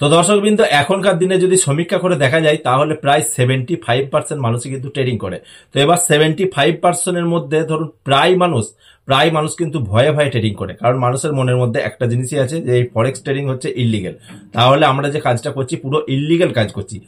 তো দর্শক বিন্দু এখনকার দিনে যদি সমীক্ষা করে দেখা যায় তাহলে প্রায় সেভেন্টি ফাইভ পার্সেন্ট মানুষই কিন্তু ট্রেডিং করে তো এবার সেভেন্টি ফাইভ পার্সেন্টের মধ্যে ধরুন প্রায় মানুষ প্রায় মানুষ কিন্তু ভয়ে ভয়ে ট্রেডিং করে কারণ মানুষের মনের মধ্যে একটা জিনিসই আছে যে এই ফরেক্স ট্রেডিং হচ্ছে ইলিগেল তাহলে আমরা যে কাজটা করছি পুরো ইলিগেল কাজ করছি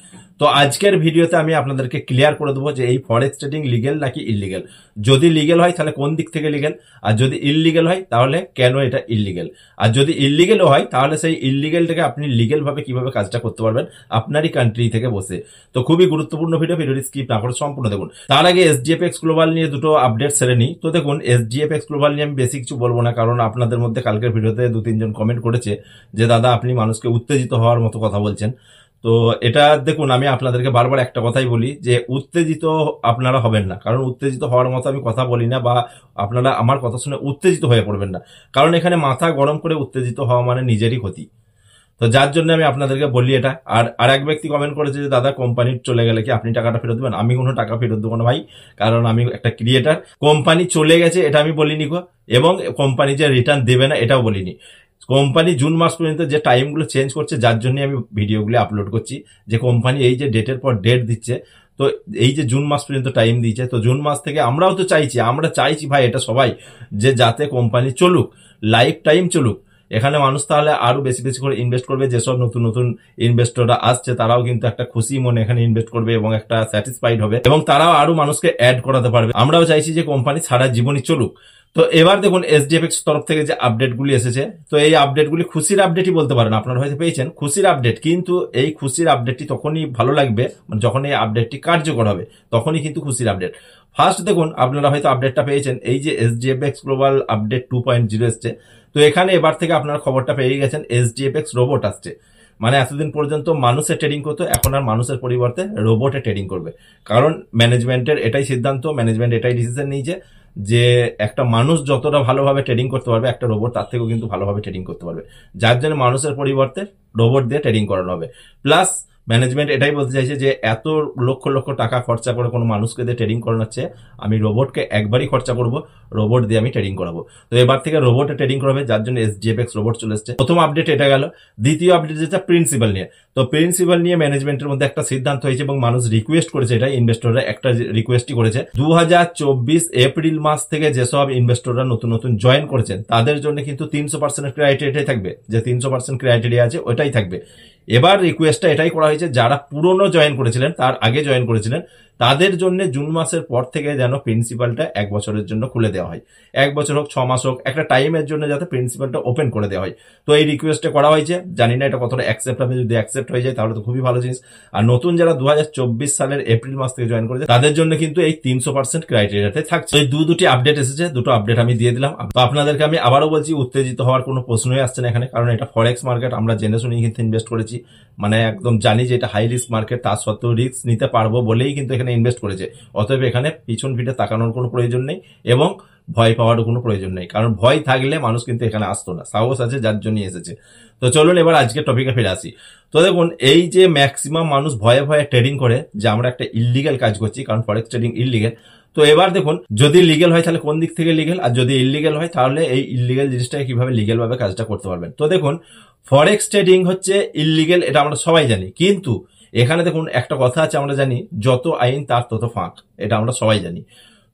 তো আজকের ভিডিওতে আমি আপনাদেরকে ক্লিয়ার করে দেবো যে এই ফরেক্স ট্রেডিং লিগেল নাকি ইলিগেল যদি লিগেল হয় তাহলে কোন দিক থেকে লিগেল আর যদি ইলিগেল হয় তাহলে কেন এটা ইলিগেল আর যদি ইলিগেলও হয় তাহলে সেই ইলিগেলটাকে আপনি লিগেলভাবে কিভাবে কাজটা করতে পারবেন আপনারই কান্ট্রি থেকে বসে তো খুবই গুরুত্বপূর্ণ ভিডিও ভিডিওটি স্কিপ না করে সম্পূর্ণ দেখুন তার আগে এক্স গ্লোবাল নিয়ে দুটো আপডেট সেরে নিই তো দেখুন এক্স গ্লোবাল নিয়ে আমি বেশি কিছু বলবো না কারণ আপনাদের মধ্যে কালকের ভিডিওতে দু তিনজন কমেন্ট করেছে যে দাদা আপনি মানুষকে উত্তেজিত হওয়ার মতো কথা বলছেন তো এটা দেখুন আমি আপনাদেরকে বারবার একটা কথাই বলি যে উত্তেজিত আপনারা হবেন না কারণ উত্তেজিত হওয়ার মতো আমি কথা বলি না বা আপনারা আমার কথা শুনে উত্তেজিত হয়ে পড়বেন না কারণ এখানে মাথা গরম করে উত্তেজিত হওয়া মানে নিজেরই ক্ষতি তো যার জন্য আমি আপনাদেরকে বলি এটা আর আর এক ব্যক্তি কমেন্ট করেছে যে দাদা কোম্পানি চলে গেলে কি আপনি টাকাটা ফেরত দেবেন আমি কোনো টাকা ফেরত দেবো না ভাই কারণ আমি একটা ক্রিয়েটার কোম্পানি চলে গেছে এটা আমি বলিনি গো এবং কোম্পানি যে রিটার্ন দেবে না এটাও বলিনি কোম্পানি জুন মাস পর্যন্ত যে টাইমগুলো চেঞ্জ করছে যার জন্য আমি ভিডিওগুলি আপলোড করছি যে কোম্পানি এই যে ডেটের পর ডেট দিচ্ছে তো এই যে জুন মাস পর্যন্ত টাইম দিয়েছে তো জুন মাস থেকে আমরাও তো চাইছি আমরা চাইছি ভাই এটা সবাই যে যাতে কোম্পানি চলুক লাইফ টাইম চলুক এখানে মানুষ তাহলে আরো বেশি বেশি করে ইনভেস্ট করবে যেসব নতুন নতুন ইনভেস্টররা আসছে তারাও কিন্তু একটা খুশি মনে এখানে ইনভেস্ট করবে এবং একটা স্যাটিসফাইড হবে এবং তারাও আরো মানুষকে অ্যাড করাতে পারবে আমরাও চাইছি যে কোম্পানি সারা জীবনই চলুক তো এবার দেখুন এসডিএফএক্স তরফ থেকে যে আপডেটগুলি এসেছে তো এই আপডেটগুলি খুশির আপডেটই বলতে পারেন আপনারা হয়তো পেয়েছেন খুশির আপডেট কিন্তু এই খুশির আপডেটটি তখনই ভালো লাগবে যখন এই আপডেটটি কার্যকর হবে তখনই কিন্তু খুশির আপডেট ফার্স্ট দেখুন আপনারা হয়তো আপডেটটা পেয়েছেন এই যে SDFX global update two point zero এসছে তো এখানে এবার থেকে আপনারা খবরটা পেয়ে গেছেন এসডিএফএক্স রোবট আসছে মানে এতদিন পর্যন্ত মানুষের ট্রেডিং করতো এখন আর মানুষের পরিবর্তে রোবটে ট্রেডিং করবে কারণ ম্যানেজমেন্টের এটাই সিদ্ধান্ত ম্যানেজমেন্ট এটাই ডিসিশন নিয়েছে যে একটা মানুষ যতটা ভালোভাবে ট্রেডিং করতে পারবে একটা রোবট তার থেকেও কিন্তু ভালোভাবে ট্রেডিং করতে পারবে যার জন্য মানুষের পরিবর্তে রোবট দিয়ে ট্রেডিং করানো হবে প্লাস ম্যানেজমেন্ট এটাই বলতে চাইছে যে এত লক্ষ লক্ষ টাকা খরচা করে কোনো মানুষকে দিয়ে ট্রেডিং করানোচ্ছে আমি রোবটকে একবারই খরচা করব রোবট দিয়ে আমি ট্রেডিং করাবো তো এবার থেকে রোবটে ট্রেডিং করাবে যার জন্য এস জিএফএক্স রোবট চলে এসছে প্রথম আপডেট এটা গেল দ্বিতীয় আপডেট যেটা প্রিন্সিপাল নিয়ে তো প্রিন্সিপাল নিয়ে ম্যানেজমেন্টের মধ্যে একটা সিদ্ধান্ত হয়েছে এবং মানুষ রিকোয়েস্ট করেছে এটা ইনভেস্টররা একটা রিকোয়েস্টই করেছে দু এপ্রিল মাস থেকে যেসব ইনভেস্টররা নতুন নতুন জয়েন করেছেন তাদের জন্য কিন্তু তিনশো পার্সেন্ট ক্রাইটেরিয়াটাই থাকবে যে তিনশো পার্সেন্ট ক্রাইটেরিয়া আছে ওটাই থাকবে এবার রিকোয়েস্টটা এটাই করা হয়েছে যারা পুরনো জয়েন করেছিলেন তার আগে জয়েন করেছিলেন তাদের জন্য জুন মাসের পর থেকে যেন প্রিন্সিপালটা এক বছরের জন্য খুলে দেওয়া হয় এক বছর হোক ছ মাস হোক একটা টাইমের জন্য যাতে প্রিন্সিপালটা ওপেন করে দেওয়া হয় তো এই রিকোয়েস্টটা করা হয়েছে জানি না এটা কতটা অ্যাকসেপ্ট হবে যদি অ্যাকসেপ্ট হয়ে যায় তাহলে তো খুবই ভালো জিনিস আর নতুন যারা দু সালের এপ্রিল মাস থেকে জয়েন করেছে তাদের জন্য কিন্তু এই তিনশো পার্সেন্ট ক্রাইটেরিয়াতে থাকছে এই দু দুটি আপডেট এসেছে দুটো আপডেট আমি দিয়ে দিলাম তো আপনাদেরকে আমি আবারও বলছি উত্তেজিত হওয়ার কোনো প্রশ্নই আসছে না এখানে কারণ এটা ফরেক্স মার্কেট আমরা জেনে শুনে কিন্তু ইনভেস্ট করেছি মানে একদম জানি যে এটা হাই রিস্ক মার্কেট তা সত্ত্বেও রিস্ক নিতে পারবো বলেই কিন্তু এখানে ইনভেস্ট করেছে অতএব এখানে পিছন ফিটে তাকানোর কোনো প্রয়োজন নেই এবং ভয় পাওয়ারও কোনো প্রয়োজন নেই কারণ ভয় থাকলে মানুষ কিন্তু এখানে আসতো না সাহস আছে যার জন্য এসেছে তো চলুন এবার আজকে টপিকে ফিরে আসি তো দেখুন এই যে ম্যাক্সিমাম মানুষ ভয়ে ভয়ে ট্রেডিং করে যে আমরা একটা ইলিগাল কাজ করছি কারণ ফরেক্স ট্রেডিং ইলিগাল তো এবার দেখুন যদি লিগেল হয় তাহলে কোন দিক থেকে লিগেল আর যদি ইলিগেল হয় তাহলে এই ইলিগেল জিনিসটা কিভাবে লিগেল ভাবে কাজটা করতে পারবেন তো দেখুন ফরেক্স ট্রেডিং হচ্ছে ইলিগেল এটা আমরা সবাই জানি কিন্তু এখানে দেখুন একটা কথা আছে আমরা জানি যত আইন তার তত ফাঁক এটা আমরা সবাই জানি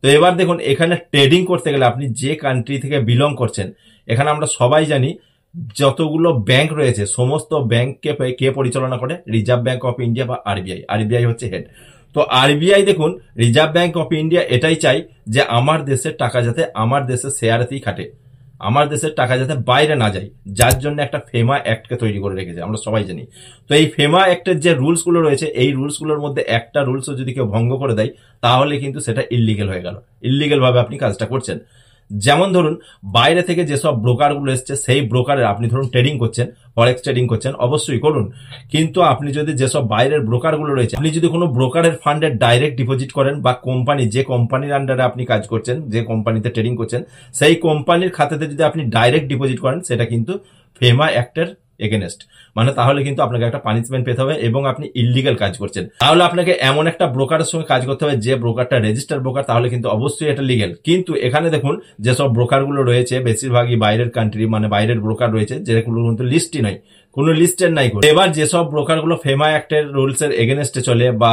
তো এবার দেখুন এখানে ট্রেডিং করতে গেলে আপনি যে কান্ট্রি থেকে বিলং করছেন এখানে আমরা সবাই জানি যতগুলো ব্যাংক রয়েছে সমস্ত ব্যাংককে কে পরিচালনা করে রিজার্ভ ব্যাংক অফ ইন্ডিয়া বা আরবিআই আরবিআই হচ্ছে হেড তো আরবিআই দেখুন রিজার্ভ ব্যাংক অফ ইন্ডিয়া এটাই চাই যে আমার দেশের টাকা যাতে আমার দেশের শেয়ারেতেই খাটে আমার দেশের টাকা যাতে বাইরে না যায় যার জন্য একটা ফেমা অ্যাক্টকে তৈরি করে রেখেছে আমরা সবাই জানি তো এই ফেমা অ্যাক্টের যে রুলসগুলো রয়েছে এই রুলসগুলোর মধ্যে একটা রুলসও যদি কেউ ভঙ্গ করে দেয় তাহলে কিন্তু সেটা ইল্লিগেল হয়ে গেল ইল্লিগেলভাবে আপনি কাজটা করছেন যেমন ধরুন বাইরে থেকে যেসব ব্রোকারগুলো এসছে সেই ব্রোকারে আপনি ধরুন ট্রেডিং করছেন ফরেক্স ট্রেডিং করছেন অবশ্যই করুন কিন্তু আপনি যদি যেসব বাইরের ব্রোকারগুলো রয়েছে আপনি যদি কোনো ব্রোকারের ফান্ডে ডাইরেক্ট ডিপোজিট করেন বা কোম্পানি যে কোম্পানির আন্ডারে আপনি কাজ করছেন যে কোম্পানিতে ট্রেডিং করছেন সেই কোম্পানির খাতাতে যদি আপনি ডাইরেক্ট ডিপোজিট করেন সেটা কিন্তু ফেমা অ্যাক্টের এগেনেস্ট মানে তাহলে কিন্তু আপনাকে একটা পানিশমেন্ট পেতে হবে এবং আপনি ইলিগাল কাজ করছেন তাহলে আপনাকে এমন একটা ব্রোকারের সঙ্গে কাজ করতে হবে যে ব্রোকারটা রেজিস্টার ব্রোকার তাহলে কিন্তু অবশ্যই এটা লিগেল কিন্তু এখানে দেখুন যেসব ব্রোকারগুলো রয়েছে বেশিরভাগই বাইরের কান্ট্রি মানে বাইরের ব্রোকার রয়েছে যেগুলো কিন্তু লিস্টই নয় কোনো লিস্টের নাই কো এবার যেসব ব্রোকারগুলো ফেমা অ্যাক্টের রুলস এর এগেনস্টে চলে বা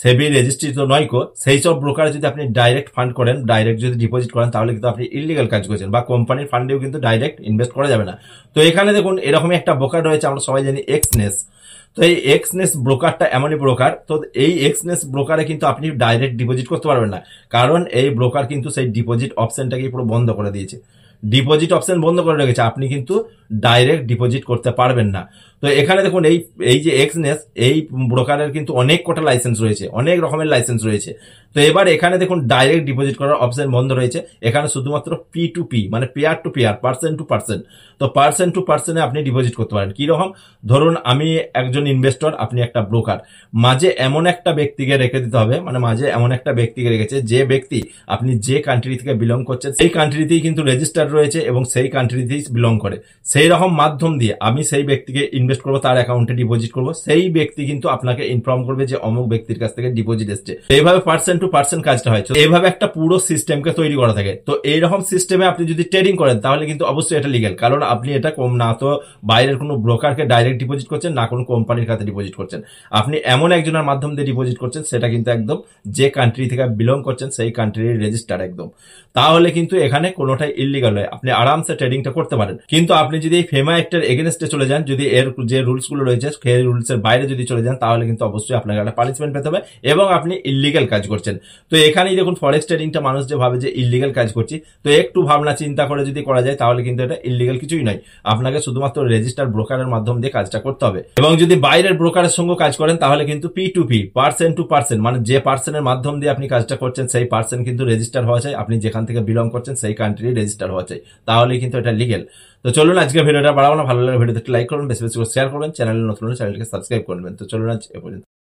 সেবি রেজিস্ট্রিত নয় কো সেই সব ব্রোকার যদি আপনি ডাইরেক্ট ফান্ড করেন ডাইরেক্ট যদি ডিপোজিট করেন তাহলে কিন্তু আপনি ইলিগাল কাজ করছেন বা কোম্পানির ফান্ডেও কিন্তু ডাইরেক্ট ইনভেস্ট করা যাবে না তো এখানে দেখুন এরকমই একটা ব্রোকার রয়েছে আমরা সবাই জানি এক্সনেস তো এই এক্সনেস ব্রোকারটা এমনই ব্রোকার তো এই এক্সনেস ব্রোকারে কিন্তু আপনি ডাইরেক্ট ডিপোজিট করতে পারবেন না কারণ এই ব্রোকার কিন্তু সেই ডিপোজিট অপশনটাকেই পুরো বন্ধ করে দিয়েছে ডিপোজিট অপশন বন্ধ করে রেখেছে আপনি কিন্তু ডাইরেক্ট ডিপোজিট করতে পারবেন না তো এখানে দেখুন এই এই যে এক্সনেস এই ব্রোকারের কিন্তু অনেক কটা লাইসেন্স রয়েছে অনেক রকমের লাইসেন্স রয়েছে তো এবার এখানে দেখুন ডাইরেক্ট ডিপোজিট করার অপশন বন্ধ রয়েছে এখানে শুধুমাত্র পি টু পি মানে peer to peer person to person তো পার্সেন টু পার্সেনে আপনি ডিপোজিট করতে পারেন কীরকম ধরুন আমি একজন ইনভেস্টর আপনি একটা ব্রোকার মাঝে এমন একটা ব্যক্তিকে রেখে দিতে হবে মানে মাঝে এমন একটা ব্যক্তিকে রেখেছে যে ব্যক্তি আপনি যে কান্ট্রি থেকে বিলং করছেন সেই কান্ট্রিতেই কিন্তু রেজিস্টার রেজিস্টার রয়েছে এবং সেই কান্ট্রিতেই বিলং করে সেই রকম মাধ্যম দিয়ে আমি সেই ব্যক্তিকে ইনভেস্ট করবো তার অ্যাকাউন্টে ডিপোজিট করবো সেই ব্যক্তি কিন্তু আপনাকে ইনফর্ম করবে যে অমুক ব্যক্তির কাছ থেকে ডিপোজিট এসছে এইভাবে পার্সেন্ট টু পার্সেন্ট কাজটা হয় এইভাবে একটা পুরো সিস্টেমকে তৈরি করা থাকে তো এইরকম সিস্টেমে আপনি যদি ট্রেডিং করেন তাহলে কিন্তু অবশ্যই এটা লিগেল কারণ আপনি এটা কম না তো বাইরের কোনো ব্রোকারকে ডাইরেক্ট ডিপোজিট করছেন না কোনো কোম্পানির কাছে ডিপোজিট করছেন আপনি এমন একজনের মাধ্যম দিয়ে ডিপোজিট করছেন সেটা কিন্তু একদম যে কান্ট্রি থেকে বিলং করছেন সেই কান্ট্রির রেজিস্টার একদম তাহলে কিন্তু এখানে কোনোটাই ইলিগাল চলে আপনি আরামসে ট্রেডিংটা করতে পারেন কিন্তু আপনি যদি ফেমা একটার এগেনস্টে চলে যান যদি এর যে রুলস গুলো রয়েছে সেই রুলস এর বাইরে যদি চলে যান তাহলে কিন্তু অবশ্যই আপনাকে একটা পানিশমেন্ট পেতে হবে এবং আপনি ইলিগাল কাজ করছেন তো এখানেই দেখুন ফরেক্স ট্রেডিংটা মানুষ যে ভাবে যে ইলিগাল কাজ করছি তো একটু ভাবনা চিন্তা করে যদি করা যায় তাহলে কিন্তু এটা ইলিগাল কিছুই নয় আপনাকে শুধুমাত্র রেজিস্টার ব্রোকারের মাধ্যম দিয়ে কাজটা করতে হবে এবং যদি বাইরের ব্রোকারের সঙ্গে কাজ করেন তাহলে কিন্তু P to P person to person মানে যে পার্সেন্টের মাধ্যম দিয়ে আপনি কাজটা করছেন সেই পার্সেন্ট কিন্তু রেজিস্টার হওয়া যায় আপনি যেখান থেকে বিলং করছেন সেই কান্ট্রি রেজিস্টার হওয়া চাই তাহলে কিন্তু এটা লিগেল তো চলুন আজকে ভিডিওটা বাড়াবো না ভালো লাগে ভিডিওতে লাইক করবেন বেশি বেশি করে শেয়ার করবেন চ্যানেলে নতুন চ্যানেলকে সাবস্ক্রাইব করবেন তো চলুন আজ এ পর্যন্ত